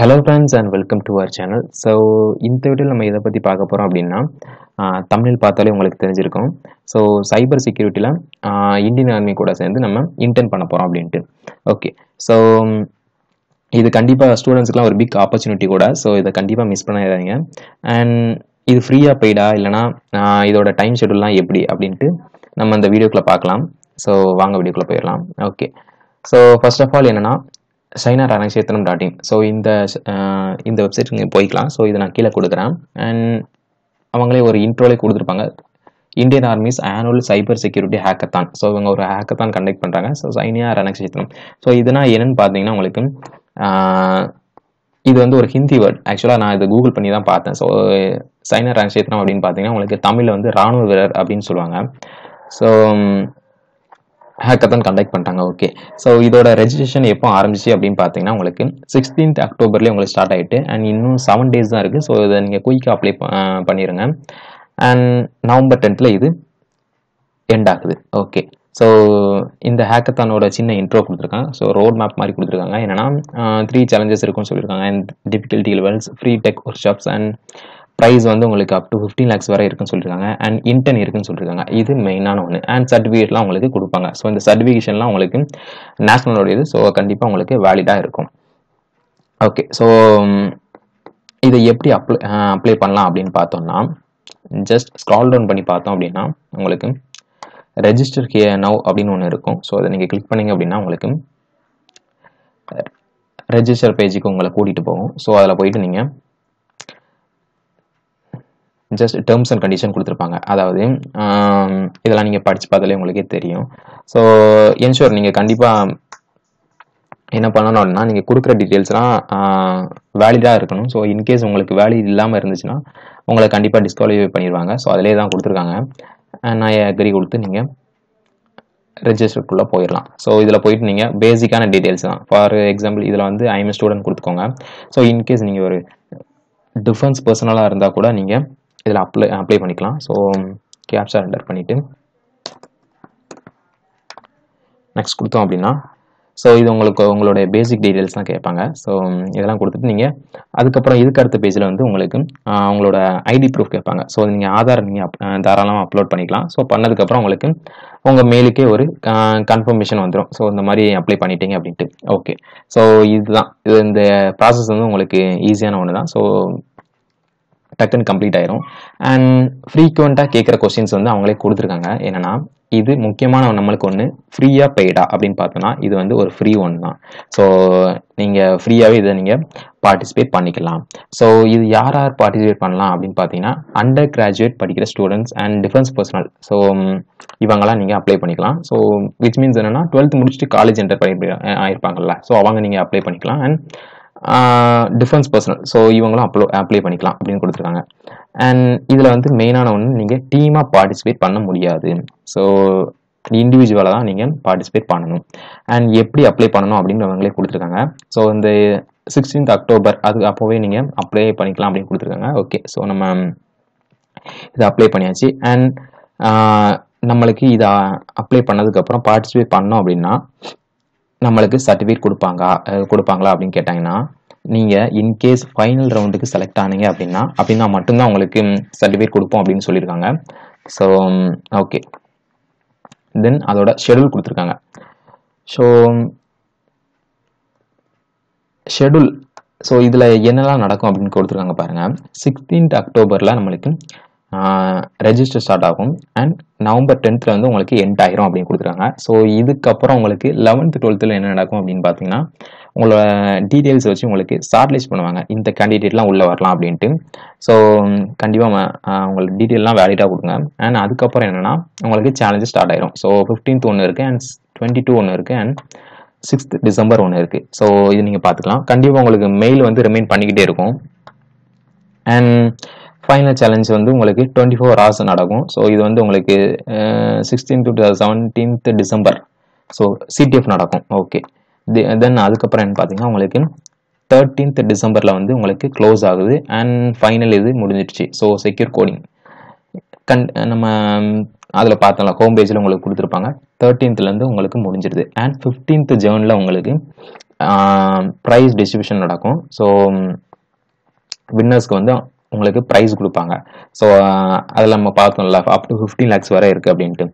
hello friends and welcome to our channel so இந்த வீடியோவில் நம்ம இதை பற்றி பார்க்க போகிறோம் அப்படின்னா தமிழில் பார்த்தாலே உங்களுக்கு தெரிஞ்சிருக்கும் ஸோ சைபர் செக்யூரிட்டியில் இந்தியன் ஆர்மி கூட சேர்ந்து நம்ம இன்டர்ன் பண்ண போகிறோம் அப்படின்ட்டு ஓகே ஸோ இது கண்டிப்பாக ஸ்டூடெண்ட்ஸ்க்குலாம் ஒரு பிக் ஆப்பர்ச்சுனிட்டி கூட ஸோ இதை கண்டிப்பாக மிஸ் பண்ணிடாதீங்க அண்ட் இது ஃப்ரீயாக போய்டா இல்லைனா இதோட டைம் ஷெடியூல்லாம் எப்படி அப்படின்ட்டு நம்ம அந்த வீடியோக்குள்ளே பார்க்கலாம் ஸோ வாங்க வீடியோக்குள்ளே போயிடலாம் okay so first of all என்னென்னா சைனா ரணக் டாட் இன் ஸோ இந்த இந்த வெப்சைட் நீங்கள் போய்க்கலாம் ஸோ இதை நான் கீழே கொடுக்குறேன் அண்ட் அவங்களே ஒரு இன்ட்ரோலே கொடுத்துருப்பாங்க Indian army's annual cyber security hackathon so இவங்க ஒரு ஹேக்கத்தான் கண்டக்ட் பண்ணுறாங்க ஸோ சைனியா ரணக் சேத்தனம் ஸோ இதுனா என்னென்னு பார்த்தீங்கன்னா உங்களுக்கு இது வந்து ஒரு ஹிந்தி வேர்ட் ஆக்சுவலாக நான் இதை கூகுள் பண்ணி தான் பார்த்தேன் ஸோ சைனா ரணக் அப்படின்னு பார்த்தீங்கன்னா உங்களுக்கு தமிழில் வந்து ராணுவ வீரர் அப்படின்னு சொல்லுவாங்க ஸோ ஹேக்கத்தான் கண்டக்ட் பண்ணிட்டாங்க ஓகே ஸோ இதோட ரெஜிஸ்ட்ரேஷன் எப்போ ஆரம்பிச்சு அப்படின்னு பார்த்தீங்கன்னா உங்களுக்கு சிக்ஸ்டீன்த் அக்டோபர்லேயே உங்களுக்கு ஸ்டார்ட் ஆகிட்டு அண்ட் இன்னும் செவன் டேஸ் தான் இருக்குது ஸோ இதை நீங்கள் குயிக்காக அப்ளை பண்ணிடுங்க அண்ட் நவம்பர் டென்த்தில் இது எண்ட் ஆகுது ஓகே ஸோ இந்த ஹேக்கத்தானோட சின்ன இன்ட்ரோ கொடுத்துருக்காங்க ஸோ ரோட் மேப் மாதிரி கொடுத்துருக்காங்க என்னென்னா த்ரீ சேலஞ்சஸ் இருக்கும்னு சொல்லியிருக்காங்க and difficulty levels free tech workshops and prize வந்து உங்களுக்கு அப் டு ஃபிஃப்டீன் லேக்ஸ் வரை இருக்குன்னு சொல்லியிருக்காங்க அண்ட் இன்டர்ன் இருக்குன்னு சொல்லியிருக்காங்க இது மெயினான ஒன்று அண்ட் சர்டிஃபிகேட்லாம் உங்களுக்கு கொடுப்பாங்க ஸோ இந்த சர்டிஃபிகேஷன்லாம் உங்களுக்கு நேஷனலோட இது ஸோ கண்டிப்பாக உங்களுக்கு வேலிடாக இருக்கும் ஓகே ஸோ இதை எப்படி அப்ளை அப்ளை பண்ணலாம் அப்படின்னு பார்த்தோம்னா ஜஸ்ட் ஸ்க்ரால் டவுன் பண்ணி பார்த்தோம் அப்படின்னா உங்களுக்கு ரெஜிஸ்டர் கே நவ் அப்படின்னு ஒன்று இருக்கும் ஸோ அதை நீங்கள் கிளிக் பண்ணிங்க அப்படின்னா உங்களுக்கு ரெஜிஸ்டர் பேஜுக்கு உங்களை கூட்டிகிட்டு போகும் ஸோ அதில் போயிட்டு நீங்கள் ஜஸ்ட் டேர்ம்ஸ் அண்ட் கண்டிஷன் கொடுத்துருப்பாங்க அதாவது இதெல்லாம் நீங்கள் படித்து பார்த்தாலே உங்களுக்கே தெரியும் ஸோ என்ஷூர் நீங்கள் கண்டிப்பாக என்ன பண்ணணும் அப்படின்னா நீங்கள் கொடுக்குற டீட்டெயில்ஸ்லாம் வேலிடாக இருக்கணும் ஸோ இன்கேஸ் உங்களுக்கு வேலிட் இல்லாமல் இருந்துச்சுன்னா உங்களை கண்டிப்பாக டிஸ்குவாலிஃபை பண்ணிடுவாங்க ஸோ அதிலே தான் கொடுத்துருக்காங்க நான் அக்ரி கொடுத்து நீங்கள் ரெஜிஸ்டர்க்குள்ளே போயிடலாம் ஸோ இதில் போயிட்டு நீங்கள் பேசிக்கான டீட்டெயில்ஸ் தான் ஃபார் எக்ஸாம்பிள் இதில் வந்து ஐஎம் ஸ்டூடெண்ட் கொடுத்துக்கோங்க ஸோ இன்கேஸ் நீங்கள் ஒரு டிஃபென்ஸ் பர்சனலாக இருந்தால் கூட நீங்கள் இதில் அப்ளை அப்ளை பண்ணிக்கலாம் ஸோ கேப்சா ரெண்டர் பண்ணிவிட்டு நெக்ஸ்ட் கொடுத்தோம் அப்படின்னா ஸோ இது உங்களுக்கு உங்களுடைய பேசிக் டீட்டெயில்ஸ் தான் கேட்பாங்க ஸோ இதெல்லாம் கொடுத்துட்டு நீங்கள் அதுக்கப்புறம் இதுக்கு அடுத்த பேஜில் வந்து உங்களுக்கு உங்களோட ஐடி ப்ரூஃப் கேட்பாங்க ஸோ நீங்கள் ஆதார் நீங்கள் அப் தாராளமாக அப்லோட் பண்ணிக்கலாம் ஸோ பண்ணதுக்கப்புறம் உங்களுக்கு உங்கள் மெயிலுக்கே ஒரு கன்ஃபர்மேஷன் வந்துடும் ஸோ இந்த மாதிரி அப்ளை பண்ணிட்டீங்க அப்படின்ட்டு ஓகே ஸோ இதுதான் இது இந்த ப்ராசஸ் வந்து உங்களுக்கு ஈஸியான ஒன்று தான் ஸோ டக்குன்னு கம்ப்ளீட் ஆயிரும் அண்ட் ஃப்ரீக்குவெண்ட்டாக கேட்குற கொஸ்டின்ஸ் வந்து அவங்களே கொடுத்துருக்காங்க என்னென்னா இது முக்கியமான நம்மளுக்கு ஒன்று ஃப்ரீயாக பெய்டா அப்படின்னு பார்த்தோன்னா இது வந்து ஒரு ஃப்ரீ ஒன் தான் ஸோ நீங்கள் ஃப்ரீயாகவே இதை நீங்கள் பார்ட்டிசிபேட் பண்ணிக்கலாம் ஸோ இது யார் யார் பார்ட்டிசிபேட் பண்ணலாம் அப்படின்னு பார்த்தீங்கன்னா அண்டர் கிராஜுவேட் படிக்கிற students and defence personnel so இவங்களாம் நீங்கள் அப்ளை பண்ணிக்கலாம் ஸோ விச் மீன்ஸ் என்னென்னா டுவெல்த் முடிச்சுட்டு காலேஜ் என்டர் பண்ணி ஆயிருப்பாங்கல்ல ஸோ அவங்க நீங்கள் அப்ளை பண்ணிக்கலாம் அண்ட் டிஃபென்ஸ் பர்சனல் ஸோ இவங்களும் அப்ளோ அப்ளை பண்ணிக்கலாம் அப்படின்னு கொடுத்துருக்காங்க அண்ட் இதில் வந்து மெயினான ஒன்று நீங்கள் டீமாக பார்ட்டிசிபேட் பண்ண முடியாது ஸோ இண்டிவிஜுவலாக தான் நீங்கள் பார்ட்டிசிபேட் பண்ணணும் அண்ட் எப்படி அப்ளை பண்ணணும் அப்படின்னு அவங்களே கொடுத்துருக்காங்க ஸோ இந்த சிக்ஸ்டீன்த் அக்டோபர் அது அப்போவே நீங்கள் அப்ளை பண்ணிக்கலாம் அப்படின்னு கொடுத்துருக்காங்க ஓகே ஸோ நம்ம இதை அப்ளை பண்ணியாச்சு அண்ட் நம்மளுக்கு இதை அப்ளை பண்ணதுக்கப்புறம் பார்ட்டிசிபேட் பண்ணோம் அப்படின்னா நம்மளுக்கு சர்டிஃபிகேட் கொடுப்பாங்க கொடுப்பாங்களா அப்படின்னு கேட்டாங்கன்னா நீங்கள் இன்கேஸ் ஃபைனல் ரவுண்டுக்கு செலக்ட் ஆனீங்க அப்படின்னா அப்படின்னா மட்டும்தான் உங்களுக்கு சர்டிஃபிகேட் கொடுப்போம் அப்படின்னு சொல்லியிருக்காங்க ஸோ ஓகே தென் அதோட ஷெடியூல் கொடுத்துருக்காங்க ஸோ ஷெடியூல் ஸோ இதில் என்னெல்லாம் நடக்கும் அப்படின்னு கொடுத்துருக்காங்க பாருங்கள் சிக்ஸ்டீன்த் அக்டோபரில் நம்மளுக்கு ரெஜிஸ்டர் ஸ்டார்ட் ஆகும் அண்ட் நவம்பர் டென்த்தில் வந்து உங்களுக்கு எண்ட் ஆயிரும் அப்படின்னு கொடுத்துருக்காங்க ஸோ இதுக்கப்புறம் உங்களுக்கு லெவன்த்து டுவெல்த்தில் என்ன நடக்கும் அப்படின்னு பார்த்தீங்கன்னா உங்களோட டீட்டெயில்ஸ் வச்சு உங்களுக்கு ஸ்டார்ட் லிஸ்ட் பண்ணுவாங்க இந்த கேண்டிடேட்லாம் உள்ளே வரலாம் அப்படின்ட்டு ஸோ கண்டிப்பாக உங்களுக்கு டீட்டெயிலாம் வேலிடாக கொடுங்க அண்ட் அதுக்கப்புறம் என்னென்னா உங்களுக்கு சேலஞ்சு ஸ்டார்ட் ஆயிரும் ஸோ ஃபிஃப்டீன்த் ஒன்று இருக்குது அண்ட் டுவெண்ட்டி டூ ஒன்று இருக்குது அண்ட் சிக்ஸ்த் டிசம்பர் ஒன்று இருக்குது ஸோ இது நீங்கள் பார்த்துக்கலாம் கண்டிப்பாக உங்களுக்கு மெயில் வந்து ரிமைன் பண்ணிக்கிட்டே இருக்கும் அண்ட் ஃபைனல் சேலஞ்ச் வந்து உங்களுக்கு டுவெண்ட்டி ஃபோர் ஹவர்ஸ் நடக்கும் ஸோ இது வந்து உங்களுக்கு sixteen to seventeenth December so CTF நடக்கும் ஓகே தென் அதுக்கப்புறம் என்ன பார்த்தீங்கன்னா உங்களுக்கு தேர்ட்டீன்த் டிசம்பரில் வந்து உங்களுக்கு க்ளோஸ் ஆகுது அண்ட் ஃபைனல் இது முடிஞ்சிடுச்சு ஸோ செக்யூர் கோடிங் கன் நம்ம அதில் பார்த்தோம்ல ஹோம் பேஜில் உங்களுக்கு கொடுத்துருப்பாங்க தேர்ட்டீன்த்லேருந்து உங்களுக்கு முடிஞ்சிடுது அண்ட் ஃபிஃப்டீன்த் ஜேர்னில் உங்களுக்கு ப்ரைஸ் டிஸ்ட்ரிபியூஷன் நடக்கும் ஸோ வின்னர்ஸ்க்கு வந்து உங்களுக்கு ப்ரைஸ் கொடுப்பாங்க ஸோ அதில் நம்ம பார்த்தோம்ல அப் டு ஃபிஃப்டீன் லேக்ஸ் வரை இருக்குது அப்படின்ட்டு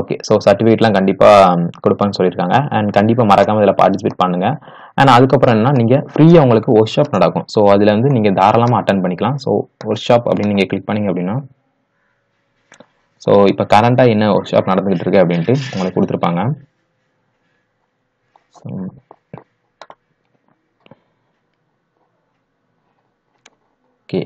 ஓகே ஸோ சர்டிஃபிகேட்லாம் கண்டிப்பாக கொடுப்பான்னு சொல்லியிருக்காங்க அண்ட் கண்டிப்பாக மறக்காமல் இதில் பார்ட்டிசிபேட் பண்ணுங்கள் அண்ட் அதுக்கப்புறம் என்ன நீங்கள் ஃப்ரீயாக உங்களுக்கு ஒர்க் ஷாப் நடக்கும் ஸோ அதில் வந்து நீங்கள் தாராளமாக அட்டன் பண்ணிக்கலாம் ஸோ ஒர்க் ஷாப் அப்படின்னு நீங்கள் கிளிக் பண்ணிங்க அப்படின்னா ஸோ இப்போ கரண்ட்டாக என்ன ஒர்க் ஷாப் நடந்துகிட்டு இருக்கு அப்படின்ட்டு உங்களுக்கு கொடுத்துருப்பாங்க okay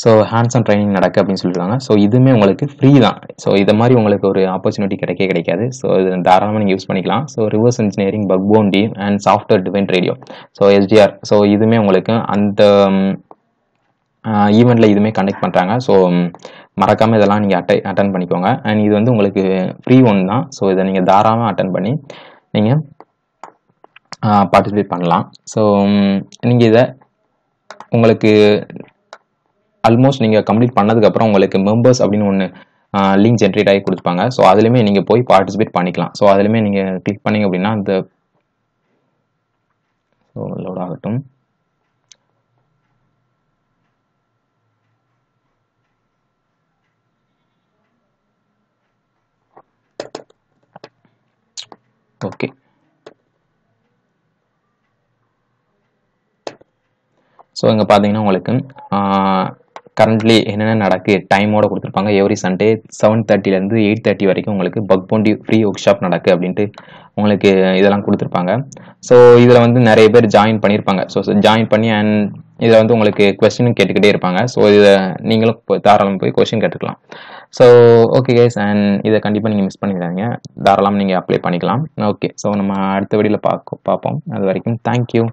so hands on training நடக்கு அப்படின்னு சொல்லியிருக்காங்க ஸோ இதுவுமே உங்களுக்கு ஃப்ரீ தான் ஸோ இதை மாதிரி உங்களுக்கு ஒரு ஆப்பர்ச்சுனிட்டி கிடைக்க கிடைக்காது ஸோ இது தாராளமாக நீங்கள் யூஸ் பண்ணிக்கலாம் so reverse engineering bug bounty and software defined radio so SDR so இதுவுமே உங்களுக்கு அந்த ஈவெண்ட்டில் இதுவுமே கண்டக்ட் பண்ணுறாங்க ஸோ மறக்காமல் இதெல்லாம் நீங்கள் அட்டை அட்டன் பண்ணிக்கோங்க அண்ட் இது வந்து உங்களுக்கு ஃப்ரீ ஒன் தான் ஸோ இதை நீங்கள் தாராளமாக அட்டன் பண்ணி நீங்கள் பார்ட்டிசிபேட் பண்ணலாம் ஸோ நீங்கள் இதை உங்களுக்கு ஆல்மோஸ்ட் நீங்கள் கம்ப்ளீட் பண்ணதுக்கப்புறம் உங்களுக்கு மெம்பர்ஸ் அப்படின்னு ஒன்று லிங்க் ஜென்ரேட் ஆகி கொடுத்துப்பாங்க ஸோ அதுலேயுமே நீங்கள் போய் பார்ட்டிசிபேட் பண்ணிக்கலாம் ஸோ அதுலேயுமே நீங்கள் கிளிக் பண்ணிங்க அப்படின்னா அந்த ஸோ லோட் ஆகட்டும் ஓகே ஸோ இங்கே பார்த்தீங்கன்னா உங்களுக்கு கரண்ட்லி என்னென்ன நடக்குது டைமோட கொடுத்துருப்பாங்க எவ்ரி சண்டே செவன் தேர்ட்டிலேருந்து எயிட் தேர்ட்டி வரைக்கும் உங்களுக்கு bug bug bounty free workshop நடக்கு அப்படின்ட்டு உங்களுக்கு இதெல்லாம் கொடுத்துருப்பாங்க ஸோ இதில் வந்து நிறைய பேர் ஜாயின் பண்ணியிருப்பாங்க ஸோ ஜாயின் பண்ணி அண்ட் இதில் வந்து உங்களுக்கு கொஸ்டின் கேட்டுக்கிட்டே இருப்பாங்க ஸோ இதை நீங்களும் தாராளம் போய் கொஸ்டின் கேட்டுக்கலாம் ஸோ ஓகே கேஸ் அண்ட் இதை கண்டிப்பாக நீங்கள் மிஸ் பண்ணிடுறாங்க தாராளம் நீங்கள் அப்ளை பண்ணிக்கலாம் ஓகே ஸோ நம்ம அடுத்த வழியில் பார்க்க பார்ப்போம் அது வரைக்கும் தேங்க்யூ